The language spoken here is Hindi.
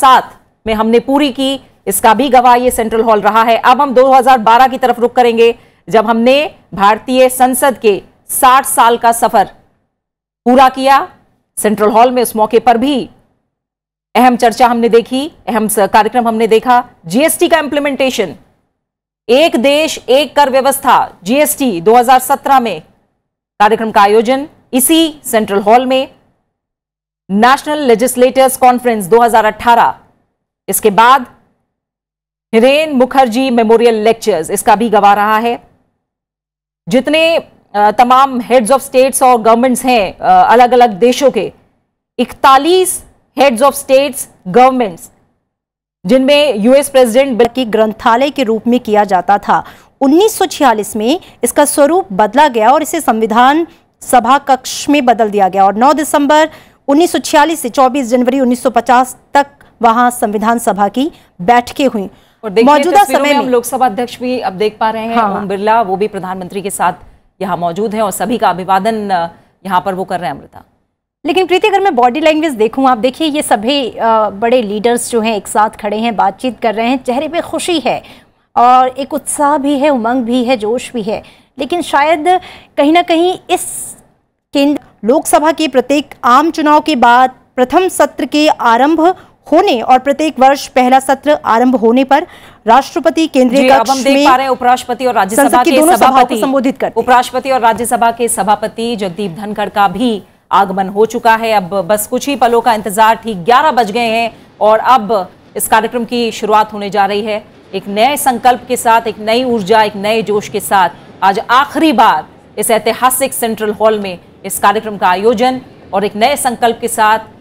सात में हमने पूरी की इसका भी गवाह ये सेंट्रल हॉल रहा है अब हम 2012 की तरफ रुख करेंगे जब हमने भारतीय संसद के 60 साल का सफर पूरा किया सेंट्रल हॉल में उस मौके पर भी अहम चर्चा हमने देखी अहम कार्यक्रम हमने देखा जीएसटी का इंप्लीमेंटेशन एक देश एक कर व्यवस्था जीएसटी 2017 में कार्यक्रम का आयोजन इसी सेंट्रल हॉल में नेशनल लेजिस्लेटर्स कॉन्फ्रेंस 2018 इसके बाद हिरेन मुखर्जी मेमोरियल लेक्चर्स इसका भी गवा रहा है जितने तमाम हेड्स ऑफ स्टेट्स और गवर्नमेंट्स हैं अलग अलग देशों के 41 हेड्स ऑफ स्टेट्स गवर्नमेंट्स जिनमें यूएस प्रेसिडेंट की ग्रंथालय के रूप में किया जाता था 1946 में इसका स्वरूप बदला गया और इसे संविधान सभा कक्ष में बदल दिया गया और 9 दिसंबर 1946 से 24 जनवरी 1950 तक वहां संविधान सभा की बैठकें हुई और मौजूदा समय में लोकसभा अध्यक्ष भी अब देख पा रहे हैं हाँ। बिरला वो भी प्रधानमंत्री के साथ यहाँ मौजूद है और सभी का अभिवादन यहाँ पर वो कर रहे हैं अमृता लेकिन प्रीति अगर मैं बॉडी लैंग्वेज देखूं आप देखिए ये सभी बड़े लीडर्स जो हैं एक साथ खड़े हैं बातचीत कर रहे हैं चेहरे पे खुशी है और एक उत्साह भी है उमंग भी है जोश भी है लेकिन शायद कहीं ना कहीं इस केंद्र लोकसभा के प्रत्येक आम चुनाव के बाद प्रथम सत्र के आरंभ होने और प्रत्येक वर्ष पहला सत्र आरंभ होने पर राष्ट्रपति केंद्रीय कक्ष उपराष्ट्रपति और राज्यसभा के सभापति संबोधित कर उपराष्ट्रपति और राज्यसभा के सभापति जगदीप धनखड़ का भी आगमन हो चुका है अब बस कुछ ही पलों का इंतजार ठीक ग्यारह बज गए हैं और अब इस कार्यक्रम की शुरुआत होने जा रही है एक नए संकल्प के साथ एक नई ऊर्जा एक नए जोश के साथ आज आखिरी बार इस ऐतिहासिक सेंट्रल हॉल में इस कार्यक्रम का आयोजन और एक नए संकल्प के साथ